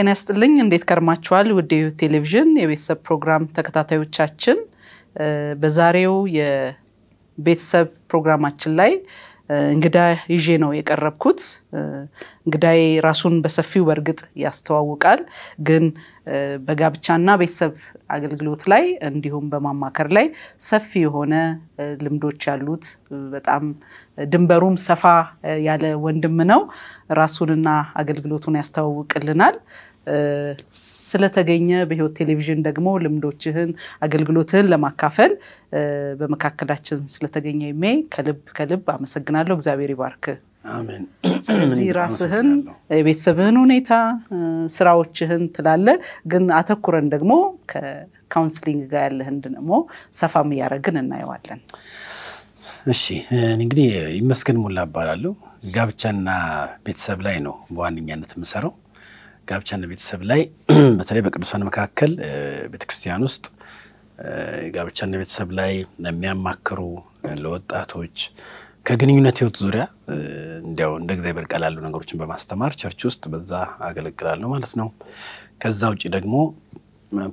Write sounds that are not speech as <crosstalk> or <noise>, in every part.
ጤና ይስጥልኝ። እንዴት ከርማችኋል? ውድ ቴሌቪዥን የቤተሰብ ፕሮግራም ተከታታዮቻችን በዛሬው የቤተሰብ ፕሮግራማችን ላይ እንግዳ ይዤ ነው የቀረብኩት። እንግዳዬ ራሱን በሰፊው በእርግጥ ያስተዋውቃል፣ ግን በጋብቻና ቤተሰብ አገልግሎት ላይ እንዲሁም በማማከር ላይ ሰፊ የሆነ ልምዶች ያሉት በጣም ድንበሩም ሰፋ ያለ ወንድም ነው። ራሱንና አገልግሎቱን ያስተዋውቅልናል። ስለተገኘ በህይወት ቴሌቪዥን ደግሞ ልምዶችህን አገልግሎትህን ለማካፈል በመካከላችን ስለተገኘ ሜ ከልብ ከልብ አመሰግናለሁ። እግዚአብሔር ይባርክ። ስለዚህ ራስህን የቤተሰብህን ሁኔታ ስራዎችህን ትላለ፣ ግን አተኩረን ደግሞ ከካውንስሊንግ ጋር ያለህን ደግሞ ሰፋም እያደረግን እናየዋለን። እሺ እንግዲህ ይመስገን ሙላ እባላለሁ። ጋብቻና ቤተሰብ ላይ ነው በዋነኛነት የምሰራው። ጋብቻና ቤተሰብ ላይ <clears throat> በተለይ በቅዱሳን መካከል ቤተክርስቲያን ውስጥ ጋብቻና ቤተሰብ ላይ የሚያማክሩ ለወጣቶች ከግንኙነት ህይወት ዙሪያ እንዲያው እንደ እግዚአብሔር ቃል ያሉ ነገሮችን በማስተማር ቸርች ውስጥ በዛ አገለግላለሁ ማለት ነው። ከዛ ውጭ ደግሞ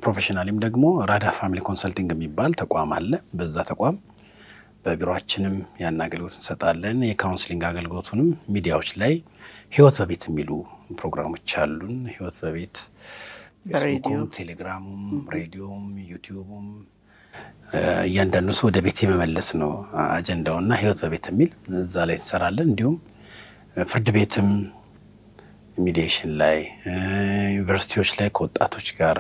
ፕሮፌሽናሊም ደግሞ ራዳ ፋሚሊ ኮንሰልቲንግ የሚባል ተቋም አለ። በዛ ተቋም በቢሮችንም ያን አገልግሎት እንሰጣለን። የካውንስሊንግ አገልግሎቱንም ሚዲያዎች ላይ ህይወት በቤት የሚሉ ፕሮግራሞች አሉን። ህይወት በቤት ፌስቡኩም፣ ቴሌግራሙም፣ ሬዲዮም፣ ዩቲዩቡም እያንዳንዱ ሰው ወደ ቤት የመመለስ ነው አጀንዳው እና ህይወት በቤት የሚል እዛ ላይ እንሰራለን። እንዲሁም ፍርድ ቤትም ሚዲሽን ላይ ዩኒቨርሲቲዎች ላይ ከወጣቶች ጋር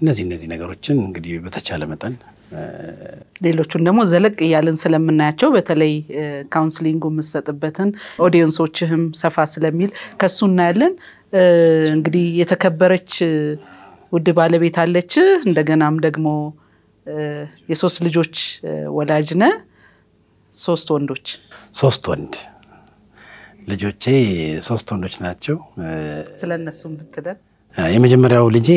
እነዚህ እነዚህ ነገሮችን እንግዲህ በተቻለ መጠን ሌሎቹን ደግሞ ዘለቅ እያልን ስለምናያቸው በተለይ ካውንስሊንጉ የምሰጥበትን ኦዲየንሶችህም ሰፋ ስለሚል ከሱ እናያለን። እንግዲህ የተከበረች ውድ ባለቤት አለች። እንደገናም ደግሞ የሶስት ልጆች ወላጅ ነ ሶስት ወንዶች ሶስት ወንድ ልጆቼ ሶስት ወንዶች ናቸው። ስለነሱም ብትለን የመጀመሪያው ልጄ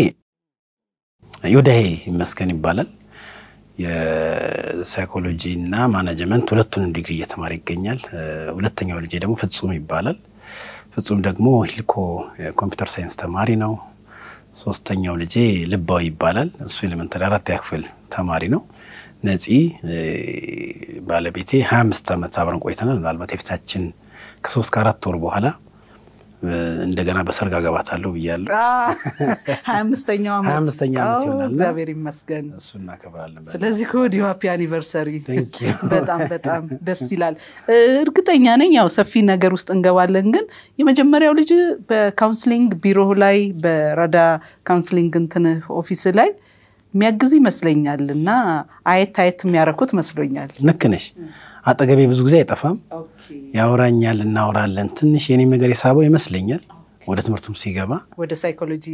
ዮዳሄ ይመስገን ይባላል። የሳይኮሎጂ እና ማናጅመንት ሁለቱንም ዲግሪ እየተማረ ይገኛል። ሁለተኛው ልጄ ደግሞ ፍጹም ይባላል። ፍጹም ደግሞ ሂልኮ ኮምፒውተር ሳይንስ ተማሪ ነው። ሶስተኛው ልጄ ልባው ይባላል። እሱ ኤሌመንተሪ አራት ያክፍል ተማሪ ነው። ነፂ ባለቤቴ ሀያ አምስት ዓመት አብረን ቆይተናል። ምናልባት የፊታችን ከሶስት ከአራት ወር በኋላ እንደገና በሰርግ አገባታለሁ ብያለሁ። ሀያ <laughs> አምስተኛው ዓመት ይሆናል። እግዚአብሔር ይመስገን እሱ እናከብራለን። ስለዚህ ከወዲሁ ሀፒ አኒቨርሰሪ። <laughs> በጣም በጣም ደስ ይላል። እርግጠኛ ነኝ ያው ሰፊ ነገር ውስጥ እንገባለን፣ ግን የመጀመሪያው ልጅ በካውንስሊንግ ቢሮ ላይ በራዳ ካውንስሊንግ እንትን ኦፊስ ላይ የሚያግዝ ይመስለኛል እና አየት አየት የሚያረኩት መስሎኛል። ልክ ነሽ። አጠገቤ ብዙ ጊዜ አይጠፋም፣ ያወራኛል፣ እናወራለን። ትንሽ የኔም ነገር የሳበው ይመስለኛል። ወደ ትምህርቱም ሲገባ ወደ ሳይኮሎጂ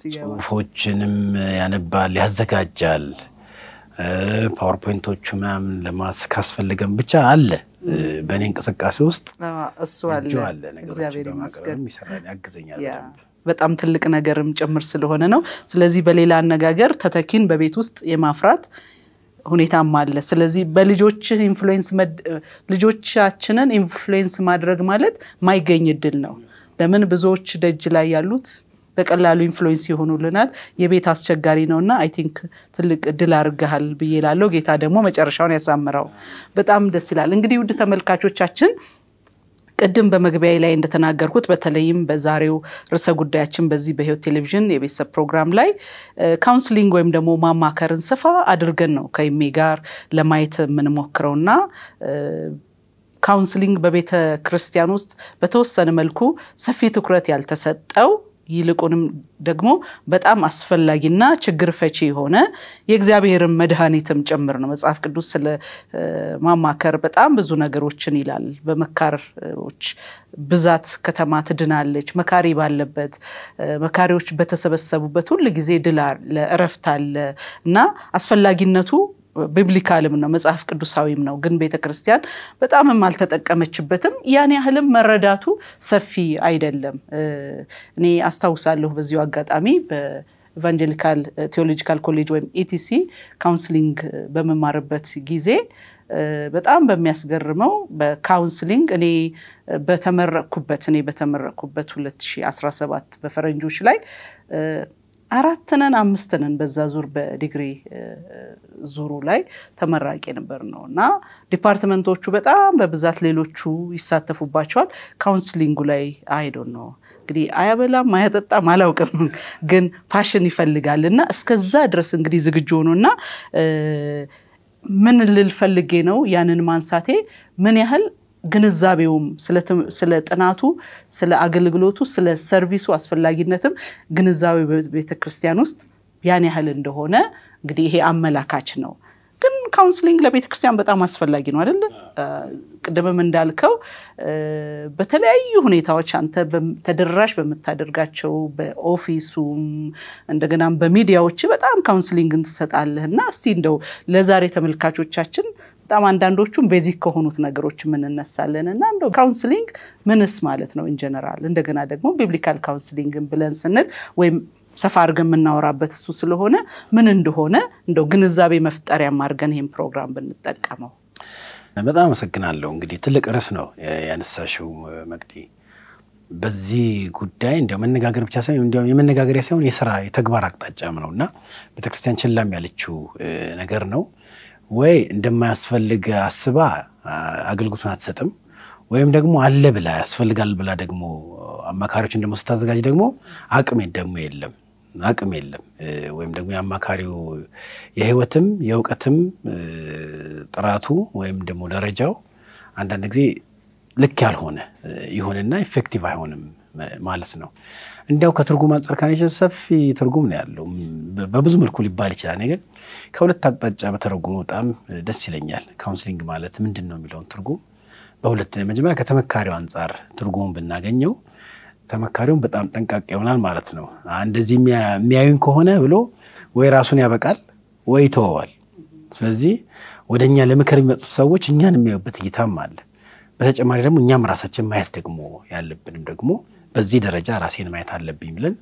ጽሁፎችንም ያነባል፣ ያዘጋጃል። ፓወርፖይንቶቹ ምናምን ለማስ ካስፈልገም ብቻ አለ በእኔ እንቅስቃሴ ውስጥ እሱ አለ። እግዚአብሔር ይመስገን ያግዘኛል። በጣም ትልቅ ነገርም ጭምር ስለሆነ ነው። ስለዚህ በሌላ አነጋገር ተተኪን በቤት ውስጥ የማፍራት ሁኔታም አለ። ስለዚህ በልጆችህ ኢንፍሉዌንስ ልጆቻችንን ኢንፍሉዌንስ ማድረግ ማለት ማይገኝ እድል ነው። ለምን ብዙዎች ደጅ ላይ ያሉት በቀላሉ ኢንፍሉዌንስ ይሆኑልናል። የቤት አስቸጋሪ ነውና አይ ቲንክ ትልቅ እድል አድርገሃል ብዬ ላለው ጌታ ደግሞ መጨረሻውን ያሳምረው። በጣም ደስ ይላል። እንግዲህ ውድ ተመልካቾቻችን ቅድም በመግቢያ ላይ እንደተናገርኩት በተለይም በዛሬው ርዕሰ ጉዳያችን በዚህ በህይወት ቴሌቪዥን የቤተሰብ ፕሮግራም ላይ ካውንስሊንግ ወይም ደግሞ ማማከርን ሰፋ አድርገን ነው ከይሜ ጋር ለማየት የምንሞክረው እና ካውንስሊንግ በቤተ ክርስቲያን ውስጥ በተወሰነ መልኩ ሰፊ ትኩረት ያልተሰጠው ይልቁንም ደግሞ በጣም አስፈላጊና ችግር ፈቺ የሆነ የእግዚአብሔርን መድኃኒትም ጭምር ነው። መጽሐፍ ቅዱስ ስለ ማማከር በጣም ብዙ ነገሮችን ይላል። በመካሮች ብዛት ከተማ ትድናለች። መካሪ ባለበት መካሪዎች በተሰበሰቡበት ሁል ጊዜ ድል አለ፣ እረፍት አለ እና አስፈላጊነቱ ቢብሊካልም ነው መጽሐፍ ቅዱሳዊም ነው። ግን ቤተ ክርስቲያን በጣምም አልተጠቀመችበትም። ያን ያህልም መረዳቱ ሰፊ አይደለም። እኔ አስታውሳለሁ በዚሁ አጋጣሚ ኢቫንጀሊካል ቴዎሎጂካል ኮሌጅ ወይም ኢቲሲ ካውንስሊንግ በመማርበት ጊዜ በጣም በሚያስገርመው በካውንስሊንግ እኔ በተመረቅኩበት እኔ በተመረቅኩበት 2017 በፈረንጆች ላይ አራት ነን አምስት ነን በዛ ዙር በዲግሪ ዙሩ ላይ ተመራቂ ነበር ነው እና ዲፓርትመንቶቹ በጣም በብዛት ሌሎቹ ይሳተፉባቸዋል። ካውንስሊንጉ ላይ አይዶ ነው እንግዲህ አያበላም አያጠጣም አላውቅም፣ ግን ፓሽን ይፈልጋል እና እስከዛ ድረስ እንግዲህ ዝግጁ ሆኖ እና ምን ልል ፈልጌ ነው ያንን ማንሳቴ ምን ያህል ግንዛቤውም ስለ ጥናቱ፣ ስለ አገልግሎቱ፣ ስለ ሰርቪሱ አስፈላጊነትም ግንዛቤ በቤተክርስቲያን ውስጥ ያን ያህል እንደሆነ እንግዲህ ይሄ አመላካች ነው። ግን ካውንስሊንግ ለቤተክርስቲያን በጣም አስፈላጊ ነው አይደለ? ቅድምም እንዳልከው በተለያዩ ሁኔታዎች አንተ ተደራሽ በምታደርጋቸው በኦፊሱም እንደገናም በሚዲያዎች በጣም ካውንስሊንግን ትሰጣለህ እና እስቲ እንደው ለዛሬ ተመልካቾቻችን በጣም አንዳንዶቹም ቤዚክ ከሆኑት ነገሮች የምንነሳለን እና እንደ ካውንስሊንግ ምንስ ማለት ነው ኢንጀነራል እንደገና ደግሞ ቢብሊካል ካውንስሊንግን ብለን ስንል ወይም ሰፋ አድርገን የምናወራበት እሱ ስለሆነ ምን እንደሆነ እንደው ግንዛቤ መፍጠሪያም አድርገን ይህን ፕሮግራም ብንጠቀመው በጣም አመሰግናለሁ። እንግዲህ ትልቅ ርዕስ ነው ያነሳሽው መቅዲ። በዚህ ጉዳይ እንዲ መነጋገር ብቻ ሳይሆን እንዲያውም የመነጋገሪያ ሳይሆን የስራ የተግባር አቅጣጫም ነው እና ቤተክርስቲያን ችላም ያለችው ነገር ነው። ወይ እንደማያስፈልግ አስባ አገልግሎቱን አትሰጥም፣ ወይም ደግሞ አለ ብላ ያስፈልጋል ብላ ደግሞ አማካሪዎችን ደግሞ ስታዘጋጅ ደግሞ አቅም ደግሞ የለም አቅም የለም ወይም ደግሞ የአማካሪው የህይወትም የእውቀትም ጥራቱ ወይም ደግሞ ደረጃው አንዳንድ ጊዜ ልክ ያልሆነ ይሆንና ኢፌክቲቭ አይሆንም ማለት ነው። እንዲያው ከትርጉም አንጻር ካኔሽን ሰፊ ትርጉም ነው ያለው በብዙ መልኩ ሊባል ይችላል። እኔ ከሁለት አቅጣጫ በተረጉሙ በጣም ደስ ይለኛል። ካውንስሊንግ ማለት ምንድን ነው የሚለውን ትርጉም በሁለት መጀመሪያ ከተመካሪው አንጻር ትርጉሙን ብናገኘው ተመካሪውን በጣም ጠንቃቅ ይሆናል ማለት ነው። እንደዚህ የሚያዩን ከሆነ ብሎ ወይ ራሱን ያበቃል ወይ ይተወዋል። ስለዚህ ወደ እኛ ለምክር የሚመጡት ሰዎች እኛን የሚያዩበት እይታም አለ። በተጨማሪ ደግሞ እኛም ራሳችን ማየት ደግሞ ያለብንም ደግሞ በዚህ ደረጃ ራሴን ማየት አለብኝ ብለን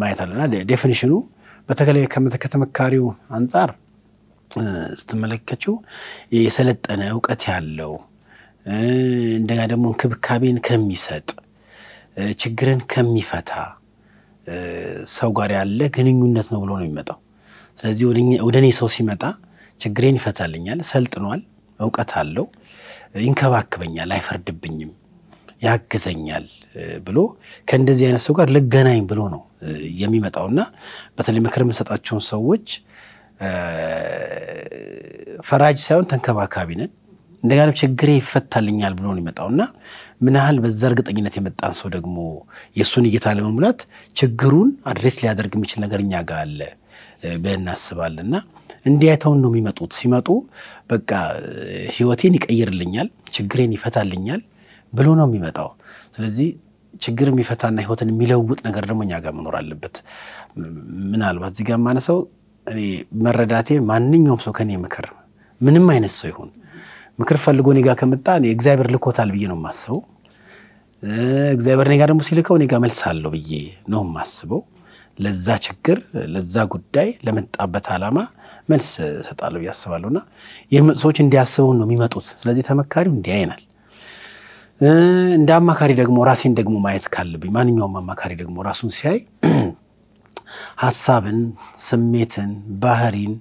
ማየት አለና ዴፊኒሽኑ በተለይ ከተመካሪው አንጻር ስትመለከችው የሰለጠነ እውቀት ያለው እንደገና ደግሞ እንክብካቤን ከሚሰጥ ችግርን ከሚፈታ ሰው ጋር ያለ ግንኙነት ነው ብሎ ነው የሚመጣው። ስለዚህ ወደ እኔ ሰው ሲመጣ ችግሬን ይፈታልኛል፣ ሰልጥኗል፣ እውቀት አለው፣ ይንከባክበኛል፣ አይፈርድብኝም፣ ያግዘኛል ብሎ ከእንደዚህ አይነት ሰው ጋር ልገናኝ ብሎ ነው የሚመጣውና በተለይ ምክር የምንሰጣቸውን ሰዎች ፈራጅ ሳይሆን ተንከባካቢ ነን። እንደጋለም ችግሬ ይፈታልኛል ብሎ ነው የሚመጣው እና ምን ያህል በዛ እርግጠኝነት የመጣን ሰው ደግሞ የእሱን እይታ ለመሙላት ችግሩን አድሬስ ሊያደርግ የሚችል ነገር እኛ ጋር አለ ብለን እናስባለን እና እንዲህ አይተውን ነው የሚመጡት። ሲመጡ በቃ ህይወቴን ይቀይርልኛል፣ ችግሬን ይፈታልኛል ብሎ ነው የሚመጣው። ስለዚህ ችግር የሚፈታና ህይወትን የሚለውጥ ነገር ደግሞ እኛ ጋር መኖር አለበት። ምናልባት እዚህ ጋር የማነሳው እኔ መረዳቴ ማንኛውም ሰው ከኔ ምክር ምንም አይነት ሰው ይሁን ምክር ፈልጎ እኔ ጋር ከመጣ እግዚአብሔር ልኮታል ብዬ ነው የማስበው። እግዚአብሔር እኔ ጋር ደግሞ ሲልከው እኔ ጋር መልስ አለው ብዬ ነው የማስበው። ለዛ ችግር፣ ለዛ ጉዳይ፣ ለመጣበት ዓላማ መልስ እሰጣለሁ ብዬ አስባለሁ እና ሰዎች እንዲያስበውን ነው የሚመጡት። ስለዚህ ተመካሪው እንዲያይናል እንደ አማካሪ ደግሞ ራሴን ደግሞ ማየት ካለብኝ ማንኛውም አማካሪ ደግሞ ራሱን ሲያይ <clears throat> ሀሳብን፣ ስሜትን፣ ባህሪን፣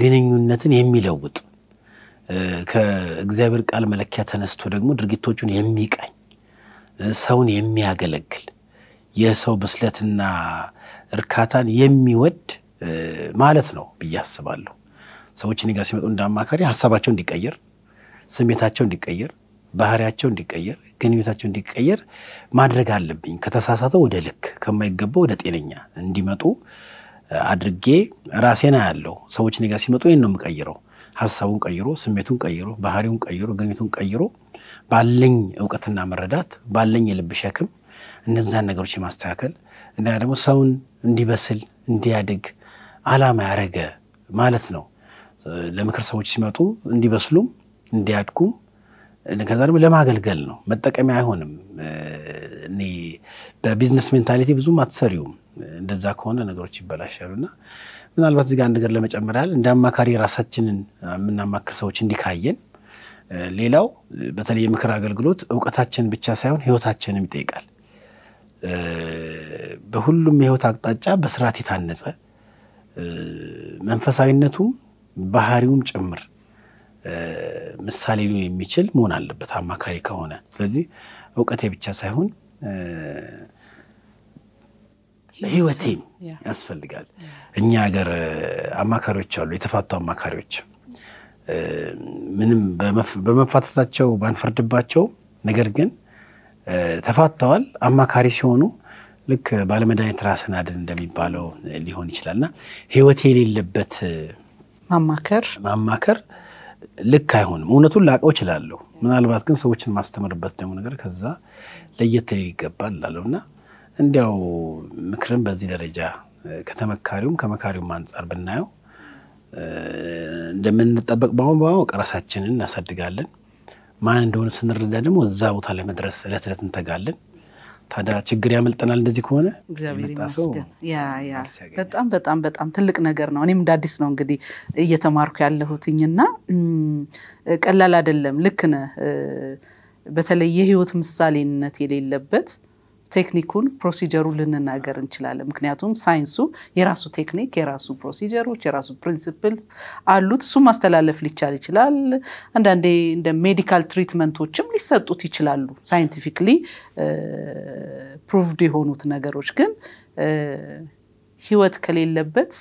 ግንኙነትን የሚለውጥ ከእግዚአብሔር ቃል መለኪያ ተነስቶ ደግሞ ድርጊቶቹን የሚቃኝ ሰውን የሚያገለግል የሰው ብስለትና እርካታን የሚወድ ማለት ነው ብዬ አስባለሁ። ሰዎች እኔ ጋር ሲመጡ እንደ አማካሪ ሀሳባቸው እንዲቀየር፣ ስሜታቸው እንዲቀየር ባህሪያቸው እንዲቀየር ግንኙነታቸው እንዲቀየር ማድረግ አለብኝ። ከተሳሳተው ወደ ልክ ከማይገባው ወደ ጤነኛ እንዲመጡ አድርጌ ራሴን አያለው። ሰዎች እኔ ጋር ሲመጡ ይህን ነው የምቀይረው። ሀሳቡን ቀይሮ፣ ስሜቱን ቀይሮ፣ ባህሪውን ቀይሮ፣ ግንኙነቱን ቀይሮ ባለኝ እውቀትና መረዳት ባለኝ የልብ ሸክም እነዛን ነገሮች የማስተካከል እና ደግሞ ሰውን እንዲበስል እንዲያድግ አላማ ያደረገ ማለት ነው። ለምክር ሰዎች ሲመጡ እንዲበስሉም እንዲያድጉም ከዛ ደግሞ ለማገልገል ነው፣ መጠቀሚያ አይሆንም። እኔ በቢዝነስ ሜንታሊቲ ብዙም አትሰሪውም። እንደዛ ከሆነ ነገሮች ይበላሻሉ። እና ምናልባት እዚህ ጋር አንድ ነገር ለመጨመር ያህል እንደ አማካሪ ራሳችንን የምናማክር ሰዎች እንዲካየን፣ ሌላው በተለይ የምክር አገልግሎት እውቀታችን ብቻ ሳይሆን ህይወታችንም ይጠይቃል። በሁሉም የህይወት አቅጣጫ በስርዓት የታነጸ መንፈሳዊነቱም ባህሪውም ጭምር ምሳሌ ሊሆን የሚችል መሆን አለበት አማካሪ ከሆነ። ስለዚህ እውቀቴ ብቻ ሳይሆን ህይወቴም ያስፈልጋል። እኛ ሀገር አማካሪዎች አሉ፣ የተፋቱ አማካሪዎች ምንም በመፋታታቸው ባንፈርድባቸው፣ ነገር ግን ተፋተዋል። አማካሪ ሲሆኑ ልክ ባለመድኃኒት ራስን አድን እንደሚባለው ሊሆን ይችላልና ህይወቴ የሌለበት ማማከር ማማከር ልክ አይሆንም። እውነቱን ላቀው እችላለሁ። ምናልባት ግን ሰዎችን ማስተምርበት ደግሞ ነገር ከዛ ለየት ሊል ይገባል እላለሁ እና እንዲያው ምክርን በዚህ ደረጃ ከተመካሪውም ከመካሪውም አንጻር ብናየው እንደምንጠበቅ በአሁን በማወቅ ራሳችንን እናሳድጋለን። ማን እንደሆነ ስንረዳ ደግሞ እዛ ቦታ ለመድረስ እለት እለት እንተጋለን። ታዲያ ችግር ያመልጠናል እንደዚህ ከሆነ በጣም በጣም በጣም ትልቅ ነገር ነው። እኔም እንደ ነው እንግዲህ እየተማርኩ ያለሁትኝ እና ቀላል አይደለም። ልክ ነህ። በተለይ የህይወት ምሳሌነት የሌለበት ቴክኒኩን ፕሮሲጀሩ ልንናገር እንችላለን። ምክንያቱም ሳይንሱ የራሱ ቴክኒክ፣ የራሱ ፕሮሲጀሮች፣ የራሱ ፕሪንስፕል አሉት። እሱ ማስተላለፍ ሊቻል ይችላል። አንዳንዴ እንደ ሜዲካል ትሪትመንቶችም ሊሰጡት ይችላሉ። ሳይንቲፊክሊ ፕሩቭድ የሆኑት ነገሮች ግን ህይወት ከሌለበት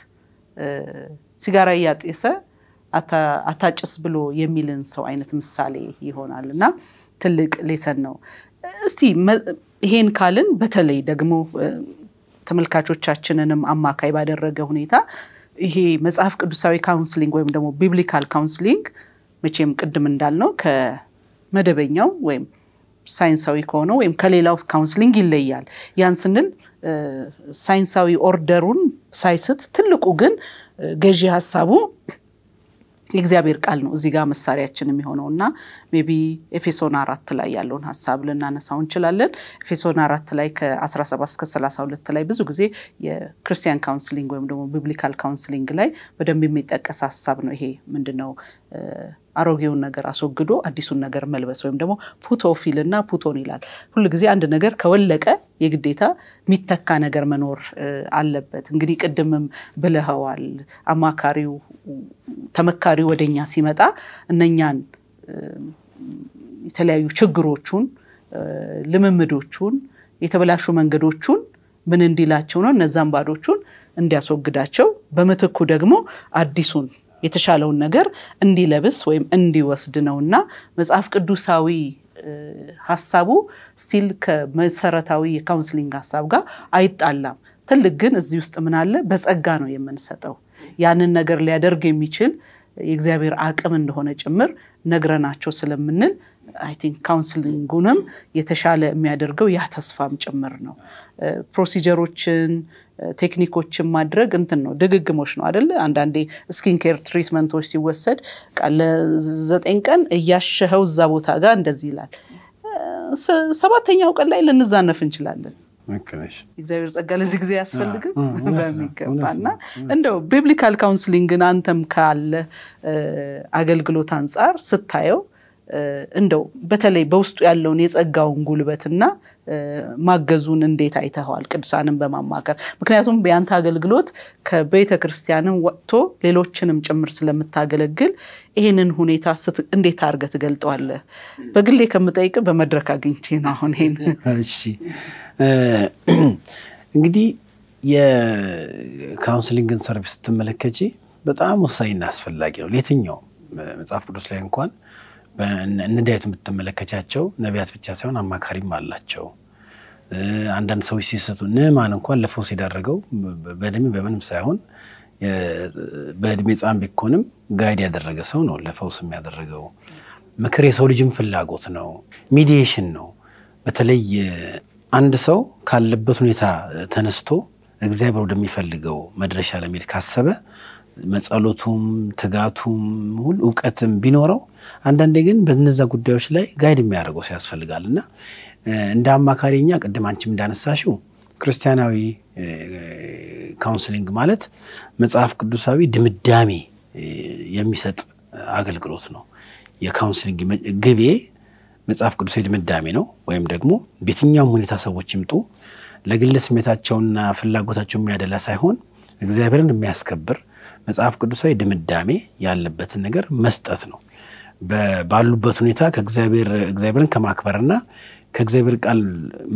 ሲጋራ እያጤሰ አታጭስ ብሎ የሚልን ሰው አይነት ምሳሌ ይሆናል እና ትልቅ ሌሰን ነው። እስቲ ይሄን ካልን በተለይ ደግሞ ተመልካቾቻችንንም አማካይ ባደረገ ሁኔታ ይሄ መጽሐፍ ቅዱሳዊ ካውንስሊንግ ወይም ደግሞ ቢብሊካል ካውንስሊንግ መቼም ቅድም እንዳልነው ከመደበኛው ወይም ሳይንሳዊ ከሆነው ወይም ከሌላው ካውንስሊንግ ይለያል። ያን ስንል ሳይንሳዊ ኦርደሩን ሳይስት፣ ትልቁ ግን ገዢ ሀሳቡ የእግዚአብሔር ቃል ነው እዚህ ጋር መሳሪያችን የሚሆነው እና ቢ ኤፌሶን አራት ላይ ያለውን ሀሳብ ልናነሳው እንችላለን። ኤፌሶን አራት ላይ ከ17 እስከ 32 ላይ ብዙ ጊዜ የክርስቲያን ካውንስሊንግ ወይም ደግሞ ቢብሊካል ካውንስሊንግ ላይ በደንብ የሚጠቀስ ሀሳብ ነው። ይሄ ምንድነው አሮጌውን ነገር አስወግዶ አዲሱን ነገር መልበስ ወይም ደግሞ ፑቶፊል እና ፑቶን ይላል። ሁል ጊዜ አንድ ነገር ከወለቀ የግዴታ የሚተካ ነገር መኖር አለበት። እንግዲህ ቅድምም ብለኸዋል፣ አማካሪው ተመካሪው ወደኛ ሲመጣ እነኛን የተለያዩ ችግሮቹን፣ ልምምዶቹን፣ የተበላሹ መንገዶቹን ምን እንዲላቸው ነው እነዛን ባዶቹን እንዲያስወግዳቸው በምትኩ ደግሞ አዲሱን የተሻለውን ነገር እንዲለብስ ወይም እንዲወስድ ነው እና መጽሐፍ ቅዱሳዊ ሀሳቡ ስቲል ከመሰረታዊ የካውንስሊንግ ሀሳብ ጋር አይጣላም። ትልቅ ግን እዚህ ውስጥ ምን አለ? በጸጋ ነው የምንሰጠው። ያንን ነገር ሊያደርግ የሚችል የእግዚአብሔር አቅም እንደሆነ ጭምር ነግረናቸው ስለምንል አይ ቲንክ ካውንስሊንጉንም የተሻለ የሚያደርገው ያ ተስፋም ጭምር ነው። ፕሮሲጀሮችን ቴክኒኮችን ማድረግ እንትን ነው ድግግሞች ነው አደለ አንዳንዴ ስኪን ኬር ትሪትመንቶች ሲወሰድ ለዘጠኝ ቀን እያሸኸው እዛ ቦታ ጋር እንደዚህ ይላል ሰባተኛው ቀን ላይ ልንዛነፍ እንችላለን እግዚአብሔር ጸጋ ለዚህ ጊዜ ያስፈልግም እና እንደው ቢብሊካል ካውንስሊንግን አንተም ካለ አገልግሎት አንጻር ስታየው እንደው በተለይ በውስጡ ያለውን የጸጋውን ጉልበትና ማገዙን እንዴት አይተኸዋል? ቅዱሳንን በማማከር ምክንያቱም የአንተ አገልግሎት ከቤተ ክርስቲያንም ወጥቶ ሌሎችንም ጭምር ስለምታገለግል ይህንን ሁኔታ እንዴት አድርገህ ትገልጠዋለህ? በግሌ ከምጠይቅ በመድረክ አግኝቼ ነው አሁን ይሄን <laughs> እንግዲህ የካውንስሊንግን ሰርቪስ ስትመለከቺ በጣም ወሳኝና አስፈላጊ ነው ለየትኛውም መጽሐፍ ቅዱስ ላይ እንኳን እንደ የምትመለከቻቸው ነቢያት ብቻ ሳይሆን አማካሪም አላቸው። አንዳንድ ሰዎች ሲሰጡ ንዕማን እንኳን ለፈውስ የዳረገው በእድሜ በምንም ሳይሆን በእድሜ ጻም ቢኮንም ጋይድ ያደረገ ሰው ነው ለፈውስ የሚያደረገው። ምክር የሰው ልጅም ፍላጎት ነው፣ ሚዲዬሽን ነው። በተለይ አንድ ሰው ካለበት ሁኔታ ተነስቶ እግዚአብሔር ወደሚፈልገው መድረሻ ለመሄድ ካሰበ መጸሎቱም ትጋቱም ሁሉ እውቀትም ቢኖረው አንዳንዴ ግን በነዛ ጉዳዮች ላይ ጋይድ የሚያደርገው ሲያስፈልጋል እና እንደ አማካሪኛ ቅድም አንቺም እንዳነሳሽው ክርስቲያናዊ ካውንስሊንግ ማለት መጽሐፍ ቅዱሳዊ ድምዳሜ የሚሰጥ አገልግሎት ነው። የካውንስሊንግ ግቤ መጽሐፍ ቅዱሳዊ ድምዳሜ ነው። ወይም ደግሞ በየትኛውም ሁኔታ ሰዎች ይምጡ ለግል ስሜታቸውና ፍላጎታቸው የሚያደላ ሳይሆን እግዚአብሔርን የሚያስከብር መጽሐፍ ቅዱሳዊ ድምዳሜ ያለበትን ነገር መስጠት ነው። ባሉበት ሁኔታ ከእግዚአብሔር እግዚአብሔርን ከማክበርና ከእግዚአብሔር ቃል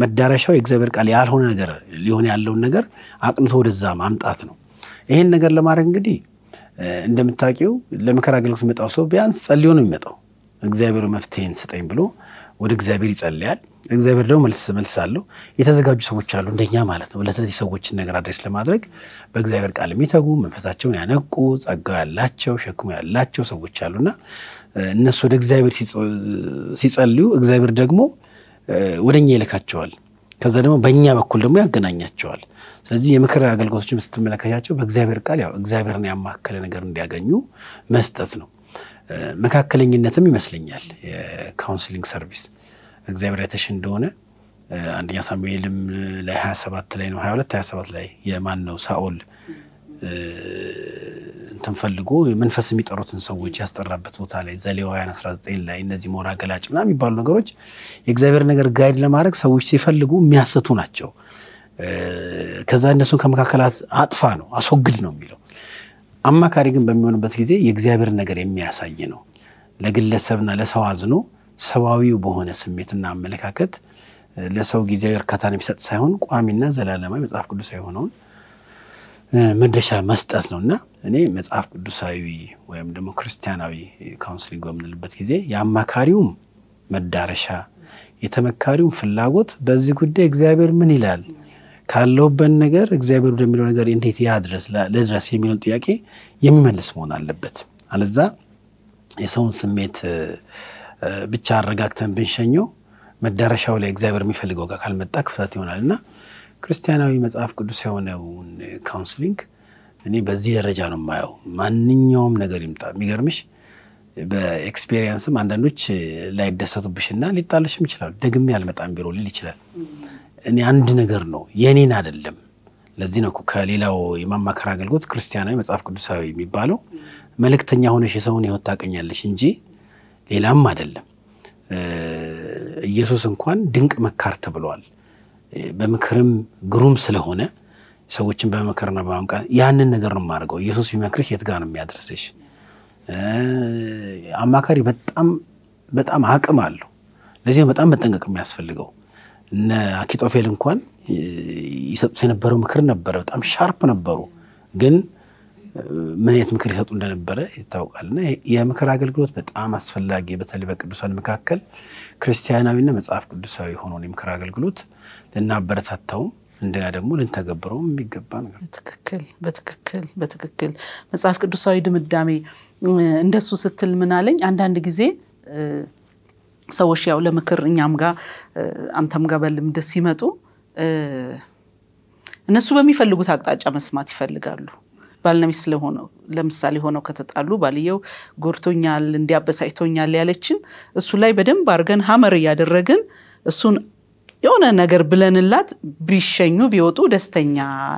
መዳረሻው የእግዚአብሔር ቃል ያልሆነ ነገር ሊሆን ያለውን ነገር አቅንቶ ወደዛ ማምጣት ነው። ይህን ነገር ለማድረግ እንግዲህ እንደምታውቂው ለምክር አገልግሎት የሚመጣው ሰው ቢያንስ ጸልዮ ነው የሚመጣው። እግዚአብሔር መፍትሄን ስጠኝ ብሎ ወደ እግዚአብሔር ይጸልያል። እግዚአብሔር ደግሞ መልስ መልስ አለው። የተዘጋጁ ሰዎች አሉ እንደኛ ማለት ነው። ለተለይ ሰዎችን የሰዎችን ነገር አድሬስ ለማድረግ በእግዚአብሔር ቃል የሚተጉ መንፈሳቸውን ያነቁ ጸጋ ያላቸው ሸክሙ ያላቸው ሰዎች አሉና እነሱ ወደ እግዚአብሔር ሲጸልዩ እግዚአብሔር ደግሞ ወደ እኛ ይልካቸዋል። ከዛ ደግሞ በእኛ በኩል ደግሞ ያገናኛቸዋል። ስለዚህ የምክር አገልግሎቶችን ስትመለከታቸው በእግዚአብሔር ቃል ያው እግዚአብሔርን ያማከለ ነገር እንዲያገኙ መስጠት ነው። መካከለኝነትም ይመስለኛል የካውንስሊንግ ሰርቪስ እግዚአብሔር የተሽ እንደሆነ አንደኛ ሳሙኤልም ላይ 27 ላይ ነው 22 27 ላይ የማን ነው ሳኦል እንትን ፈልጎ መንፈስ የሚጠሩትን ሰዎች ያስጠራበት ቦታ ላይ ዘሌዋውያን 19 ላይ እነዚህ ሞራ ገላጭ ምናምን የሚባሉ ነገሮች የእግዚአብሔር ነገር ጋይድ ለማድረግ ሰዎች ሲፈልጉ የሚያስቱ ናቸው። ከዛ እነሱን ከመካከላት አጥፋ ነው አስወግድ ነው የሚለው አማካሪ ግን በሚሆንበት ጊዜ የእግዚአብሔር ነገር የሚያሳይ ነው። ለግለሰብና ለሰው አዝኖ ሰብአዊው በሆነ ስሜትና አመለካከት ለሰው ጊዜያዊ እርካታን የሚሰጥ ሳይሆን ቋሚና ዘላለማዊ መጽሐፍ ቅዱሳዊ የሆነውን መድረሻ መስጠት ነው እና እኔ መጽሐፍ ቅዱሳዊ ወይም ደግሞ ክርስቲያናዊ ካውንስሊንግ በምንልበት ጊዜ የአማካሪውም መዳረሻ የተመካሪውም ፍላጎት በዚህ ጉዳይ እግዚአብሔር ምን ይላል ካለውበት ነገር እግዚአብሔር ወደሚለው ነገር እንዴት ያድረስ ለድረስ የሚለውን ጥያቄ የሚመልስ መሆን አለበት። አለዛ የሰውን ስሜት ብቻ አረጋግተን ብንሸኘው መዳረሻው ላይ እግዚአብሔር የሚፈልገው ጋር ካልመጣ ክፍተት ይሆናል እና ክርስቲያናዊ መጽሐፍ ቅዱስ የሆነውን ካውንስሊንግ እኔ በዚህ ደረጃ ነው የማየው። ማንኛውም ነገር ይምጣ። የሚገርምሽ በኤክስፔሪየንስም አንዳንዶች ላይደሰቱብሽና ሊጣልሽም ይችላሉ። ደግሜ አልመጣም ቢሮ ሊል ይችላል። እኔ አንድ ነገር ነው የኔን አይደለም። ለዚህ ነው ከሌላው የማማከር አገልግሎት ክርስቲያናዊ መጽሐፍ ቅዱሳዊ የሚባለው መልእክተኛ ሆነሽ የሰውን ህይወት ታቀኛለሽ እንጂ ሌላም አይደለም። ኢየሱስ እንኳን ድንቅ መካር ተብሏል። በምክርም ግሩም ስለሆነ ሰዎችን በመከርና በማምቃት ያንን ነገር ነው የማደርገው። ኢየሱስ ቢመክርሽ የት ጋር ነው የሚያደርስሽ? አማካሪ በጣም በጣም አቅም አለው። ለዚህ በጣም መጠንቀቅ የሚያስፈልገው እነ አኪጦፌል እንኳን ይሰጡት የነበረው ምክር ነበረ። በጣም ሻርፕ ነበሩ፣ ግን ምን አይነት ምክር ይሰጡ እንደነበረ ይታወቃል። የምክር አገልግሎት በጣም አስፈላጊ፣ በተለይ በቅዱሳን መካከል ክርስቲያናዊና መጽሐፍ ቅዱሳዊ የሆነውን የምክር አገልግሎት ልናበረታታውም እንደ ደግሞ ልንተገብረውም የሚገባ ነገር። በትክክል በትክክል በትክክል መጽሐፍ ቅዱሳዊ ድምዳሜ እንደሱ ስትል ምናለኝ አንዳንድ ጊዜ ሰዎች ያው ለምክር እኛም ጋ አንተም ጋ በልምድ ሲመጡ እነሱ በሚፈልጉት አቅጣጫ መስማት ይፈልጋሉ። ባልና ሚስት ስለሆነው ለምሳሌ ሆነው ከተጣሉ ባልየው ጎድቶኛል፣ እንዲያበሳጭቶኛል ያለችን እሱ ላይ በደንብ አድርገን ሀመር እያደረግን እሱን የሆነ ነገር ብለንላት ቢሸኙ ቢወጡ ደስተኛ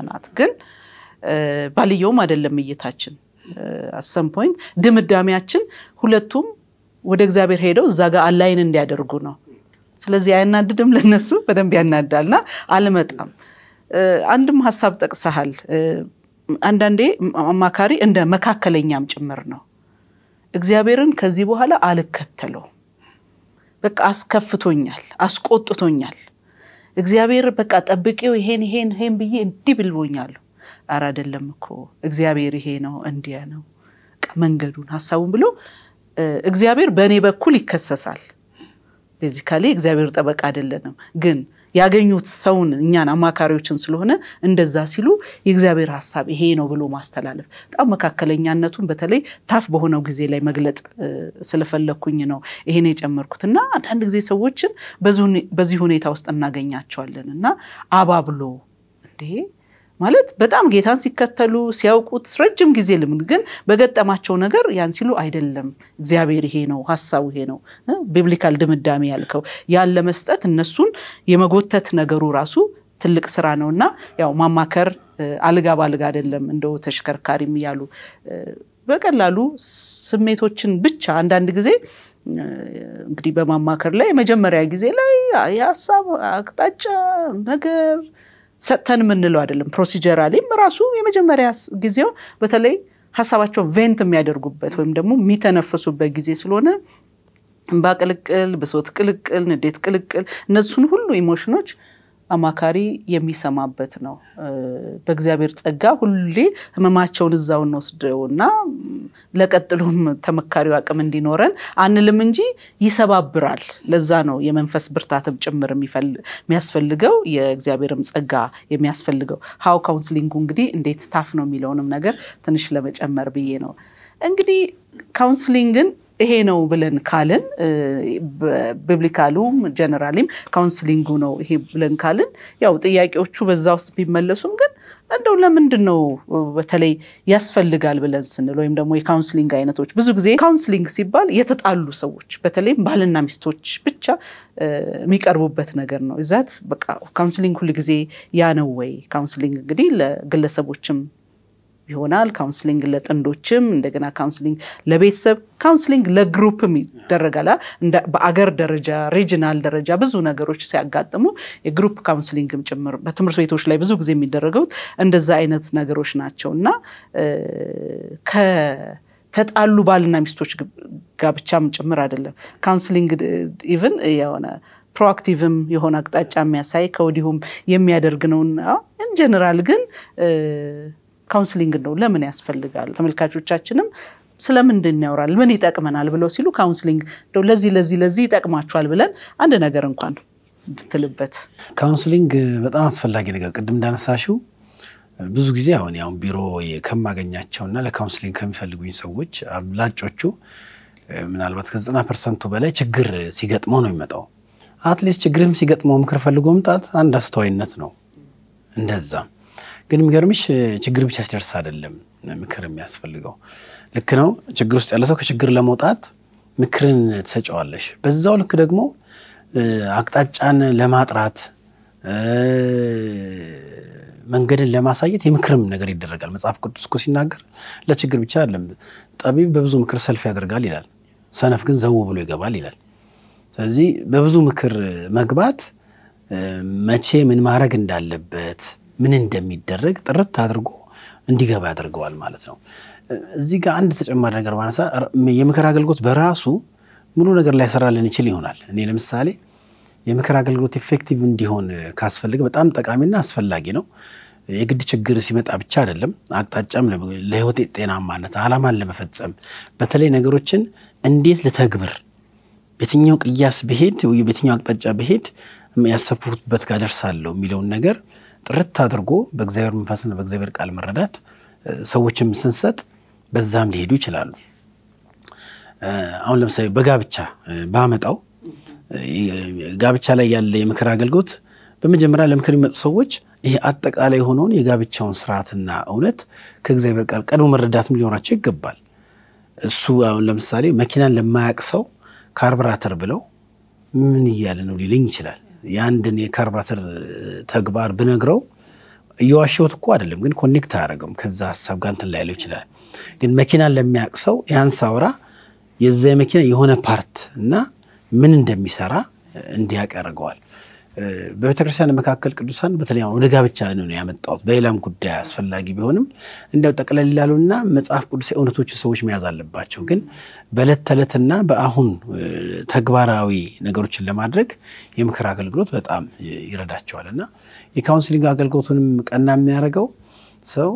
ናት። ግን ባልየውም አይደለም እይታችን አሰም ፖይንት ድምዳሜያችን ሁለቱም ወደ እግዚአብሔር ሄደው እዛ ጋር አላይን እንዲያደርጉ ነው። ስለዚህ አያናድድም? ለነሱ በደንብ ያናዳልና አልመጣም። አንድም ሀሳብ ጠቅሰሃል። አንዳንዴ አማካሪ እንደ መካከለኛም ጭምር ነው። እግዚአብሔርን ከዚህ በኋላ አልከተለው በቃ አስከፍቶኛል፣ አስቆጥቶኛል። እግዚአብሔር በቃ ጠብቄው ይሄን ይሄን ይሄን ብዬ እንዲህ ብልቦኛሉ። ኧረ እኮ እግዚአብሔር ይሄ ነው እንዲያ ነው መንገዱን ሀሳቡን ብሎ እግዚአብሔር በእኔ በኩል ይከሰሳል። ቤዚካሊ እግዚአብሔር ጠበቃ አይደለንም፣ ግን ያገኙት ሰውን እኛን አማካሪዎችን ስለሆነ እንደዛ ሲሉ የእግዚአብሔር ሀሳብ ይሄ ነው ብሎ ማስተላለፍ በጣም መካከለኛነቱን በተለይ ታፍ በሆነው ጊዜ ላይ መግለጥ ስለፈለግኩኝ ነው ይሄን የጨመርኩት እና አንዳንድ ጊዜ ሰዎችን በዚህ ሁኔታ ውስጥ እናገኛቸዋለን እና ብሎ እንዴ ማለት በጣም ጌታን ሲከተሉ ሲያውቁት ረጅም ጊዜ ልምድ ግን በገጠማቸው ነገር ያን ሲሉ አይደለም እግዚአብሔር ይሄ ነው ሀሳቡ ይሄ ነው ቢብሊካል ድምዳሜ ያልከው ያን ለመስጠት እነሱን የመጎተት ነገሩ ራሱ ትልቅ ስራ ነው እና ያው ማማከር አልጋ ባልጋ አይደለም እንደው ተሽከርካሪም እያሉ በቀላሉ ስሜቶችን ብቻ አንዳንድ ጊዜ እንግዲህ በማማከር ላይ የመጀመሪያ ጊዜ ላይ የሀሳብ አቅጣጫ ነገር ሰጥተን የምንለው አይደለም። ፕሮሲጀራሊም ራሱ የመጀመሪያ ጊዜው በተለይ ሀሳባቸው ቬንት የሚያደርጉበት ወይም ደግሞ የሚተነፈሱበት ጊዜ ስለሆነ እንባ ቅልቅል፣ ብሶት ቅልቅል፣ ንዴት ቅልቅል እነሱን ሁሉ ኢሞሽኖች አማካሪ የሚሰማበት ነው። በእግዚአብሔር ጸጋ ሁሌ ህመማቸውን እዛው እና ለቀጥሎም ተመካሪው አቅም እንዲኖረን አንልም እንጂ ይሰባብራል። ለዛ ነው የመንፈስ ብርታትም ጭምር የሚያስፈልገው የእግዚአብሔርም ጸጋ የሚያስፈልገው። ሀው ካውንስሊንጉ እንግዲህ እንዴት ታፍ ነው የሚለውንም ነገር ትንሽ ለመጨመር ብዬ ነው እንግዲህ ካውንስሊንግን ይሄ ነው ብለን ካልን ቢብሊካሉም ጀነራሊም ካውንስሊንጉ ነው ይሄ ብለን ካልን ያው ጥያቄዎቹ በዛ ውስጥ ቢመለሱም ግን እንደው ለምንድን ነው በተለይ ያስፈልጋል ብለን ስንል ወይም ደግሞ የካውንስሊንግ አይነቶች ብዙ ጊዜ ካውንስሊንግ ሲባል የተጣሉ ሰዎች በተለይም ባልና ሚስቶች ብቻ የሚቀርቡበት ነገር ነው። ዛት በቃ ካውንስሊንግ ሁልጊዜ ያ ነው ወይ? ካውንስሊንግ እንግዲህ ለግለሰቦችም ይሆናል። ካውንስሊንግ ለጥንዶችም፣ እንደገና ካውንስሊንግ ለቤተሰብ፣ ካውንስሊንግ ለግሩፕም ይደረጋል። በአገር ደረጃ ሪጅናል ደረጃ ብዙ ነገሮች ሲያጋጥሙ የግሩፕ ካውንስሊንግም ጭምር በትምህርት ቤቶች ላይ ብዙ ጊዜ የሚደረገው እንደዛ አይነት ነገሮች ናቸው እና ከተጣሉ ባልና ሚስቶች ጋብቻም ጭምር አይደለም ካውንስሊንግ ኢቭን የሆነ ፕሮአክቲቭም የሆነ አቅጣጫ የሚያሳይ ከወዲሁም የሚያደርግ ነው ጀነራል ግን ካውንስሊንግ ነው ለምን ያስፈልጋል? ተመልካቾቻችንም ስለምንድን ያወራል? ምን ይጠቅመናል ብለው ሲሉ ካውንስሊንግ እንደው ለዚህ ለዚህ ለዚህ ይጠቅማቸዋል ብለን አንድ ነገር እንኳን ብትልበት። ካውንስሊንግ በጣም አስፈላጊ ነገር ቅድም እንዳነሳሽው ብዙ ጊዜ አሁን ያሁን ቢሮ ከማገኛቸው እና ለካውንስሊንግ ከሚፈልጉኝ ሰዎች አብላጮቹ ምናልባት ከዘጠና ፐርሰንቱ በላይ ችግር ሲገጥመው ነው የሚመጣው። አትሊስት ችግርም ሲገጥመው ምክር ፈልጎ መምጣት አንድ አስተዋይነት ነው እንደዛም ግን የሚገርምሽ ችግር ብቻ ሲደርስ አይደለም ምክር የሚያስፈልገው። ልክ ነው፣ ችግር ውስጥ ያለ ሰው ከችግር ለመውጣት ምክርን ትሰጨዋለሽ። በዛው ልክ ደግሞ አቅጣጫን ለማጥራት መንገድን ለማሳየት የምክርም ነገር ይደረጋል። መጽሐፍ ቅዱስ እኮ ሲናገር ለችግር ብቻ አይደለም፣ ጠቢብ በብዙ ምክር ሰልፍ ያደርጋል ይላል፣ ሰነፍ ግን ዘው ብሎ ይገባል ይላል። ስለዚህ በብዙ ምክር መግባት መቼ ምን ማድረግ እንዳለበት ምን እንደሚደረግ ጥርት አድርጎ እንዲገባ ያደርገዋል ማለት ነው። እዚህ ጋር አንድ ተጨማሪ ነገር ማነሳ፣ የምክር አገልግሎት በራሱ ሙሉ ነገር ላይሰራልን ይችል ይሆናል። እኔ ለምሳሌ የምክር አገልግሎት ኤፌክቲቭ እንዲሆን ካስፈልግ በጣም ጠቃሚና አስፈላጊ ነው። የግድ ችግር ሲመጣ ብቻ አይደለም፣ አቅጣጫም ለህይወት ጤናማነት፣ አላማን ለመፈጸም በተለይ ነገሮችን እንዴት ልተግብር፣ የትኛው ቅያስ ብሄድ፣ የትኛው አቅጣጫ ብሄድ ያሰብኩበት ጋር ደርሳለሁ የሚለውን ነገር ጥርት አድርጎ በእግዚአብሔር መንፈስና በእግዚአብሔር ቃል መረዳት ሰዎችም ስንሰጥ በዛም ሊሄዱ ይችላሉ። አሁን ለምሳሌ በጋብቻ ባመጣው ጋብቻ ላይ ያለ የምክር አገልግሎት በመጀመሪያ ለምክር የሚመጡ ሰዎች ይህ አጠቃላይ የሆነውን የጋብቻውን ስርዓትና እውነት ከእግዚአብሔር ቃል ቀድሞ መረዳትም ሊኖራቸው ይገባል። እሱ አሁን ለምሳሌ መኪናን ለማያቅ ሰው ካርብራተር ብለው ምን እያለ ነው ሊለኝ ይችላል። የአንድን የካርባተር ተግባር ብነግረው እየዋሸሁት እኮ አይደለም፣ ግን ኮኔክት አያደርግም ከዛ ሀሳብ ጋር እንትን ላይለው ይችላል። ግን መኪናን ለሚያውቅ ሰው ያን ሳውራ የዛ መኪና የሆነ ፓርት እና ምን እንደሚሰራ እንዲያውቅ ያደርገዋል። በቤተክርስቲያን መካከል ቅዱሳን በተለይ ወደ ጋብቻ ነው ያመጣሁት። በሌላም ጉዳይ አስፈላጊ ቢሆንም እንዲያው ጠቅለል ላሉና መጽሐፍ ቅዱስ እውነቶችን ሰዎች መያዝ አለባቸው። ግን በእለት ተዕለትና በአሁን ተግባራዊ ነገሮችን ለማድረግ የምክር አገልግሎት በጣም ይረዳቸዋል እና የካውንስሊንግ አገልግሎቱንም ቀና የሚያደርገው ሰው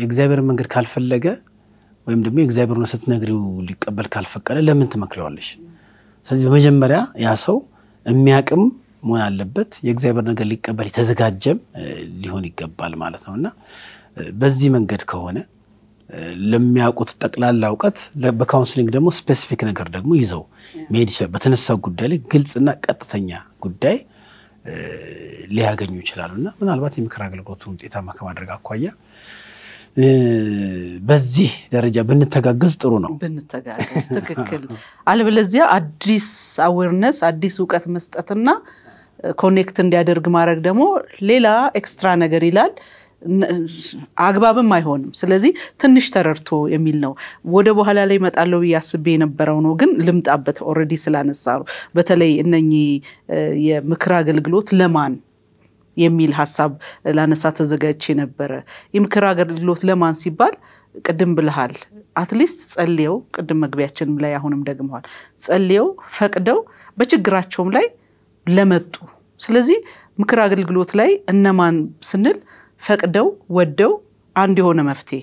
የእግዚአብሔር መንገድ ካልፈለገ ወይም ደግሞ የእግዚአብሔር ስትነግሪው ሊቀበል ካልፈቀደ ለምን ትመክሪዋለሽ? ስለዚህ በመጀመሪያ ያ ሰው የሚያቅም መሆን አለበት። የእግዚአብሔር ነገር ሊቀበል የተዘጋጀም ሊሆን ይገባል ማለት ነው እና በዚህ መንገድ ከሆነ ለሚያውቁት ጠቅላላ እውቀት በካውንስሊንግ ደግሞ ስፔሲፊክ ነገር ደግሞ ይዘው መሄድ ይችላል። በተነሳው ጉዳይ ላይ ግልጽና ቀጥተኛ ጉዳይ ሊያገኙ ይችላሉ እና ምናልባት የምክር አገልግሎቱን ውጤታማ ከማድረግ አኳያ በዚህ ደረጃ ብንተጋገዝ ጥሩ ነው። ብንተጋገዝ ትክክል። አለበለዚያ አዲስ አዌርነስ አዲስ እውቀት መስጠትና ኮኔክት እንዲያደርግ ማድረግ ደግሞ ሌላ ኤክስትራ ነገር ይላል። አግባብም አይሆንም። ስለዚህ ትንሽ ተረድቶ የሚል ነው። ወደ በኋላ ላይ እመጣለሁ ብዬ አስቤ የነበረው ነው፣ ግን ልምጣበት። ኦልሬዲ ስላነሳ በተለይ እነኚህ የምክር አገልግሎት ለማን የሚል ሀሳብ ላነሳ ተዘጋጅቼ ነበረ። የምክር አገልግሎት ለማን ሲባል ቅድም ብልሃል፣ አትሊስት ጸልየው፣ ቅድም መግቢያችንም ላይ አሁንም ደግመዋል፣ ጸልየው ፈቅደው በችግራቸውም ላይ ለመጡ ስለዚህ ምክር አገልግሎት ላይ እነማን ስንል ፈቅደው ወደው አንድ የሆነ መፍትሄ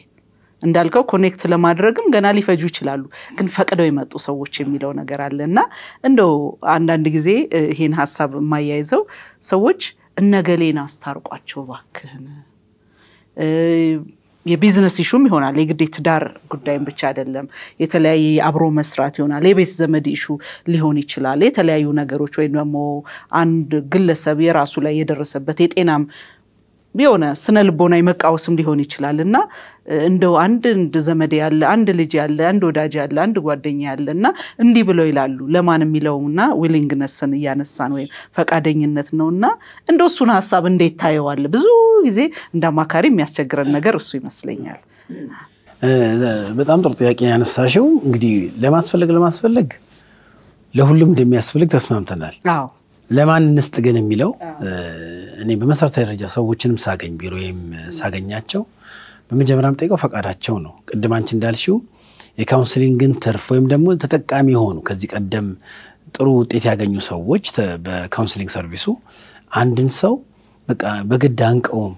እንዳልከው ኮኔክት ለማድረግም ገና ሊፈጁ ይችላሉ፣ ግን ፈቅደው የመጡ ሰዎች የሚለው ነገር አለ እና እንደው አንዳንድ ጊዜ ይህን ሀሳብ የማያይዘው ሰዎች እነገሌን አስታርቋቸው ባክህን። የቢዝነስ ኢሹም ይሆናል። የግዴ ትዳር ጉዳይም ብቻ አይደለም። የተለያየ አብሮ መስራት ይሆናል። የቤት ዘመድ ኢሹ ሊሆን ይችላል። የተለያዩ ነገሮች ወይም ደግሞ አንድ ግለሰብ የራሱ ላይ የደረሰበት የጤናም የሆነ ስነ ልቦና መቃወስም ሊሆን ይችላል እና እንደው አንድ እንድ ዘመድ ያለ አንድ ልጅ ያለ አንድ ወዳጅ ያለ አንድ ጓደኛ ያለ እና እንዲህ ብለው ይላሉ ለማን የሚለውና ዊሊንግነስን እያነሳን ወይም ፈቃደኝነት ነው እና እንደ እሱን ሀሳብ እንዴት ታየዋል? ብዙ ጊዜ እንደ አማካሪ የሚያስቸግረን ነገር እሱ ይመስለኛል። በጣም ጥሩ ጥያቄ ያነሳሽው። እንግዲህ ለማስፈለግ ለማስፈለግ ለሁሉም እንደሚያስፈልግ ተስማምተናል። አዎ ለማን እንስጥ ግን የሚለው እኔ በመሰረታዊ ደረጃ ሰዎችንም ሳገኝ ቢሮ ወይም ሳገኛቸው በመጀመሪያ ጠይቀው ፈቃዳቸው ነው። ቅድም አንቺ እንዳልሽው የካውንስሊንግን ትርፍ ወይም ደግሞ ተጠቃሚ የሆኑ ከዚህ ቀደም ጥሩ ውጤት ያገኙ ሰዎች በካውንስሊንግ ሰርቪሱ አንድን ሰው በቃ በግድ አንቀውም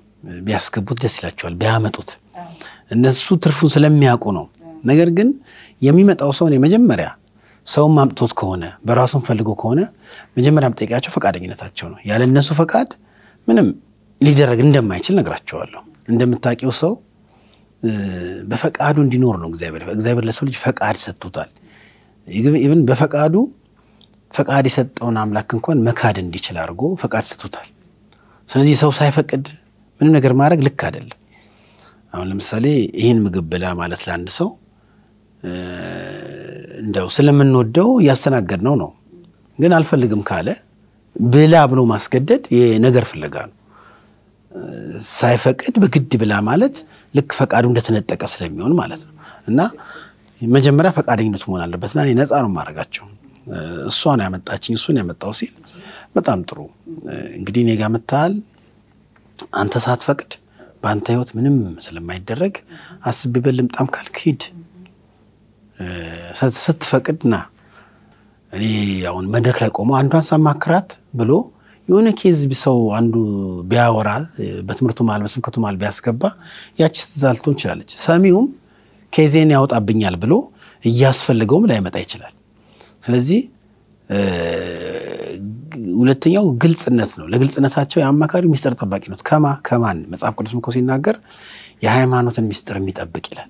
ቢያስገቡት ደስ ይላቸዋል፣ ቢያመጡት እነሱ ትርፉን ስለሚያውቁ ነው። ነገር ግን የሚመጣው ሰው እኔ የመጀመሪያ ሰውም አምጥቶት ከሆነ በራሱም ፈልጎ ከሆነ መጀመሪያ ጠይቃቸው ፈቃደኝነታቸው ነው። ያለ እነሱ ፈቃድ ምንም ሊደረግ እንደማይችል ነግራቸዋለሁ። እንደምታውቂው ሰው በፈቃዱ እንዲኖር ነው እግዚአብሔር እግዚአብሔር ለሰው ልጅ ፈቃድ ሰጥቶታል። ኢብን በፈቃዱ ፈቃድ የሰጠውን አምላክ እንኳን መካድ እንዲችል አድርጎ ፈቃድ ሰጥቶታል። ስለዚህ ሰው ሳይፈቅድ ምንም ነገር ማድረግ ልክ አይደለም። አሁን ለምሳሌ ይህን ምግብ ብላ ማለት ለአንድ ሰው እንደው ስለምንወደው እያስተናገድ ነው ነው። ግን አልፈልግም ካለ ብላ ብሎ ማስገደድ የነገር ፍለጋ ነው። ሳይፈቅድ በግድ ብላ ማለት ልክ ፈቃዱ እንደተነጠቀ ስለሚሆን ማለት ነው። እና መጀመሪያ ፈቃደኝነት መሆን አለበት። እና ነፃ ነው ማድረጋቸው። እሷ ነው ያመጣችኝ፣ እሱን ያመጣው ሲል በጣም ጥሩ እንግዲህ እኔ ጋር መጥተሃል። አንተ ሳትፈቅድ በአንተ ህይወት ምንም ስለማይደረግ አስቤበት ልምጣም ካልክ ሂድ ስትፈቅድና እኔ አሁን መድረክ ላይ ቆሞ አንዷን ሳማክራት ብሎ የሆነ ኬዝ ሰው አንዱ ቢያወራ በትምህርቱ መሃል በስብከቱ መሃል ቢያስገባ ያቺ ትዛልቶ እንችላለች። ሰሚውም ኬዜን ያወጣብኛል ብሎ እያስፈልገውም ላይመጣ ይችላል። ስለዚህ ሁለተኛው ግልጽነት ነው። ለግልጽነታቸው የአማካሪው ሚስጥር ጠባቂ ነው። ከማ ከማን መጽሐፍ ቅዱስ እኮ ሲናገር የሃይማኖትን ሚስጥር የሚጠብቅ ይላል።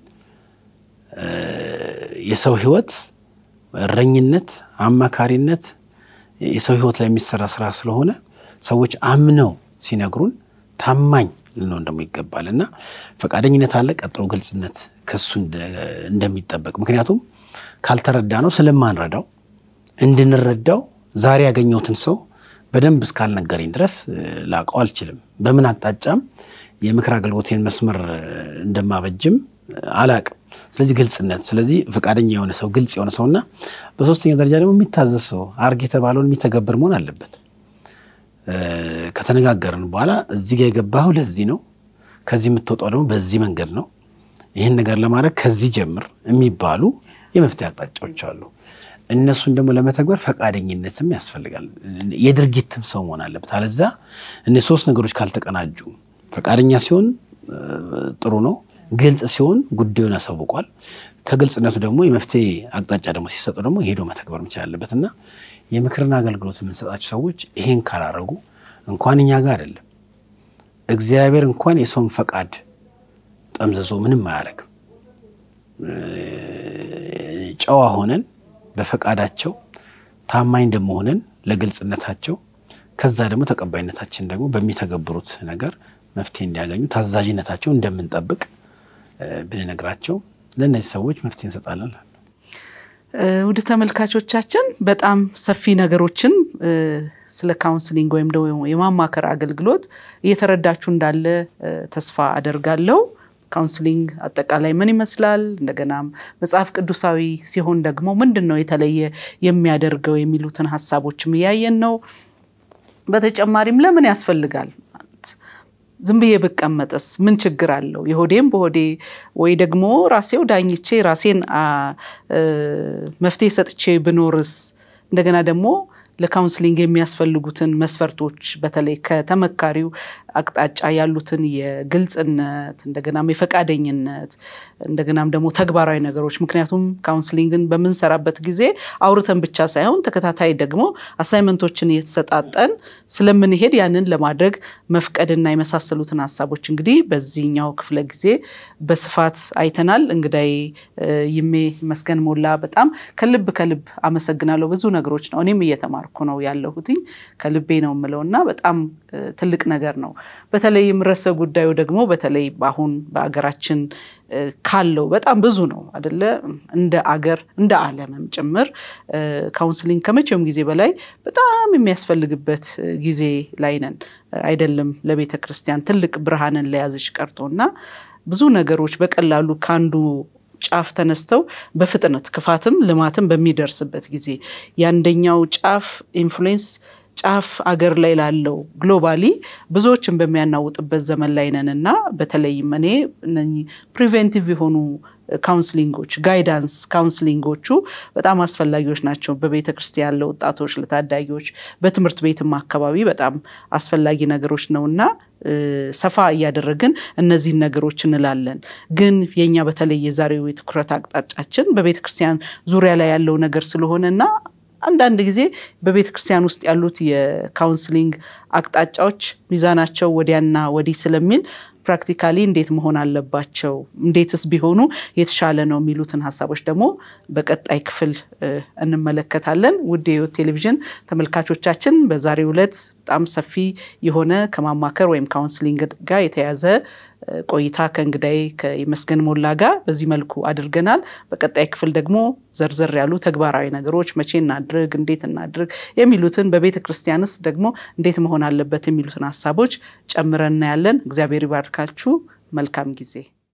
የሰው ህይወት እረኝነት፣ አማካሪነት የሰው ህይወት ላይ የሚሰራ ስራ ስለሆነ ሰዎች አምነው ሲነግሩን ታማኝ ልንሆን ደግሞ ይገባል እና ፈቃደኝነት አለ። ቀጥሮ ግልጽነት ከሱ እንደሚጠበቅ ምክንያቱም ካልተረዳ ነው ስለማንረዳው እንድንረዳው ዛሬ ያገኘሁትን ሰው በደንብ እስካልነገረኝ ድረስ ላውቀው አልችልም። በምን አቅጣጫም የምክር አገልግሎቴን መስመር እንደማበጅም አላቅም። ስለዚህ ግልጽነት፣ ስለዚህ ፈቃደኛ የሆነ ሰው ግልጽ የሆነ ሰው እና በሶስተኛ ደረጃ ደግሞ የሚታዘዝ ሰው አርግ የተባለውን የሚተገብር መሆን አለበት። ከተነጋገርን በኋላ እዚህ ጋር የገባኸው ለዚህ ነው፣ ከዚህ የምትወጣው ደግሞ በዚህ መንገድ ነው፣ ይህን ነገር ለማድረግ ከዚህ ጀምር የሚባሉ የመፍትሄ አቅጣጫዎች አሉ። እነሱን ደግሞ ለመተግበር ፈቃደኝነትም ያስፈልጋል። የድርጊትም ሰው መሆን አለበት። አለዛ እነ ሶስት ነገሮች ካልተቀናጁ ፈቃደኛ ሲሆን ጥሩ ነው ግልጽ ሲሆን ጉዳዩን አሳውቋል። ከግልጽነቱ ደግሞ የመፍትሄ አቅጣጫ ደግሞ ሲሰጡ ደግሞ ሄዶ መተግበር መቻል አለበት እና የምክርና አገልግሎት የምንሰጣቸው ሰዎች ይሄን ካላረጉ እንኳን እኛ ጋር አይደለም እግዚአብሔር እንኳን የሰውን ፈቃድ ጠምዝዞ ምንም አያደርግም። ጨዋ ሆነን በፈቃዳቸው ታማኝ ደግሞ ሆነን ለግልጽነታቸው ከዛ ደግሞ ተቀባይነታችን ደግሞ በሚተገብሩት ነገር መፍትሄ እንዲያገኙ ታዛዥነታቸው እንደምንጠብቅ ብንነግራቸው ለእነዚህ ሰዎች መፍትሄ እንሰጣለን። ውድ ተመልካቾቻችን በጣም ሰፊ ነገሮችን ስለ ካውንስሊንግ ወይም ደግሞ የማማከር አገልግሎት እየተረዳችሁ እንዳለ ተስፋ አደርጋለሁ። ካውንስሊንግ አጠቃላይ ምን ይመስላል፣ እንደገናም መጽሐፍ ቅዱሳዊ ሲሆን ደግሞ ምንድን ነው የተለየ የሚያደርገው የሚሉትን ሀሳቦችም እያየን ነው። በተጨማሪም ለምን ያስፈልጋል ዝም ብዬ ብቀመጥስ ምን ችግር አለው? የሆዴም በሆዴ ወይ ደግሞ ራሴው ዳኝቼ ራሴን መፍትሄ ሰጥቼ ብኖርስ እንደገና ደግሞ ለካውንስሊንግ የሚያስፈልጉትን መስፈርቶች በተለይ ከተመካሪው አቅጣጫ ያሉትን የግልጽነት እንደገናም የፈቃደኝነት እንደገናም ደግሞ ተግባራዊ ነገሮች ምክንያቱም ካውንስሊንግን በምንሰራበት ጊዜ አውርተን ብቻ ሳይሆን ተከታታይ ደግሞ አሳይመንቶችን የተሰጣጠን ስለምንሄድ ያንን ለማድረግ መፍቀድና የመሳሰሉትን ሀሳቦች እንግዲህ በዚህኛው ክፍለ ጊዜ በስፋት አይተናል። እንግዳይ ይሜ መስገን ሞላ በጣም ከልብ ከልብ አመሰግናለሁ። ብዙ ነገሮች ነው እኔም እየተማሩ እየተማርኩ ነው ያለሁትኝ ከልቤ ነው የምለው እና በጣም ትልቅ ነገር ነው። በተለይም ርዕሰ ጉዳዩ ደግሞ በተለይ በአሁን በሀገራችን ካለው በጣም ብዙ ነው አደለ እንደ አገር እንደ ዓለምም ጭምር ካውንስሊንግ ከመቼውም ጊዜ በላይ በጣም የሚያስፈልግበት ጊዜ ላይ ነን። አይደለም ለቤተ ክርስቲያን ትልቅ ብርሃንን ለያዘች ቀርቶ እና ብዙ ነገሮች በቀላሉ ከአንዱ ጫፍ ተነስተው በፍጥነት ክፋትም ልማትም በሚደርስበት ጊዜ የአንደኛው ጫፍ ኢንፍሉዌንስ ጫፍ አገር ላይ ላለው ግሎባሊ ብዙዎችን በሚያናውጥበት ዘመን ላይ ነን እና በተለይም እኔ ፕሪቬንቲቭ የሆኑ ካውንስሊንጎች ጋይዳንስ ካውንስሊንጎቹ በጣም አስፈላጊዎች ናቸው። በቤተ ክርስቲያን ለወጣቶች፣ ለታዳጊዎች፣ በትምህርት ቤትም አካባቢ በጣም አስፈላጊ ነገሮች ነውና ሰፋ እያደረግን እነዚህን ነገሮች እንላለን። ግን የኛ በተለይ የዛሬው የትኩረት አቅጣጫችን በቤተ ክርስቲያን ዙሪያ ላይ ያለው ነገር እና አንዳንድ ጊዜ በቤተ ክርስቲያን ውስጥ ያሉት የካውንስሊንግ አቅጣጫዎች ሚዛናቸው ወዲያና ወዲህ ስለሚል ፕራክቲካሊ እንዴት መሆን አለባቸው፣ እንዴትስ ቢሆኑ የተሻለ ነው የሚሉትን ሀሳቦች ደግሞ በቀጣይ ክፍል እንመለከታለን። ውድ የህይወት ቴሌቪዥን ተመልካቾቻችን በዛሬው ዕለት በጣም ሰፊ የሆነ ከማማከር ወይም ካውንስሊንግ ጋር የተያዘ ቆይታ ከእንግዳይ ከመስገን ሞላ ጋር በዚህ መልኩ አድርገናል። በቀጣይ ክፍል ደግሞ ዘርዘር ያሉ ተግባራዊ ነገሮች መቼ እናድርግ፣ እንዴት እናድርግ የሚሉትን በቤተ ክርስቲያንስ ደግሞ እንዴት መሆን አለበት የሚሉትን ሀሳቦች ጨምረን እናያለን። እግዚአብሔር ይባርካችሁ። መልካም ጊዜ